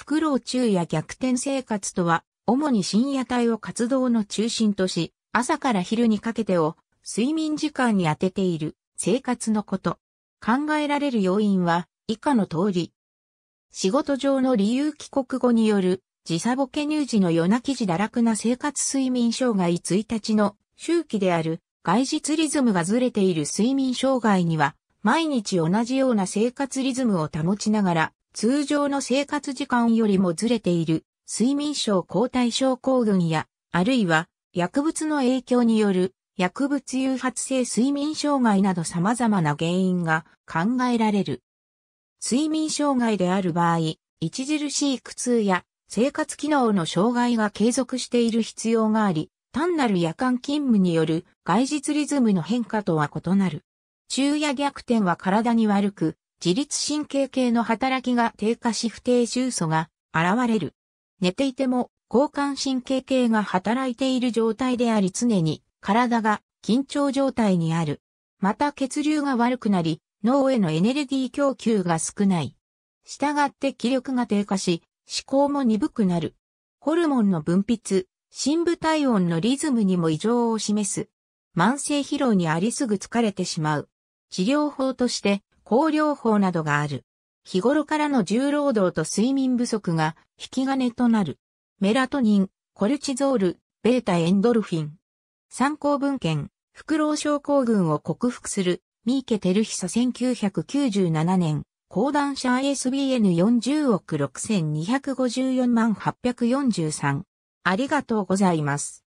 フク昼夜逆転生活とは、主に深夜帯を活動の中心とし、朝から昼にかけてを睡眠時間に当てている生活のこと。考えられる要因は以下の通り。仕事上の理由帰国後による時差ボケ乳児の夜泣き時堕落な生活睡眠障害1日の周期である外実リズムがずれている睡眠障害には毎日同じような生活リズムを保ちながら通常の生活時間よりもずれている睡眠症抗体症候群や、あるいは薬物の影響による薬物誘発性睡眠障害など様々な原因が考えられる。睡眠障害である場合、著しい苦痛や生活機能の障害が継続している必要があり、単なる夜間勤務による外実リズムの変化とは異なる。昼夜逆転は体に悪く、自律神経系の働きが低下し不定収素が現れる。寝ていても交感神経系が働いている状態であり常に体が緊張状態にある。また血流が悪くなり脳へのエネルギー供給が少ない。したがって気力が低下し思考も鈍くなる。ホルモンの分泌、深部体温のリズムにも異常を示す。慢性疲労にありすぐ疲れてしまう。治療法として放療法などがある。日頃からの重労働と睡眠不足が引き金となる。メラトニン、コルチゾール、ベータエンドルフィン。参考文献、副老症候群を克服する、ミーケ・テルヒソ。1997年、講談社 ISBN40 億6254万843。ありがとうございます。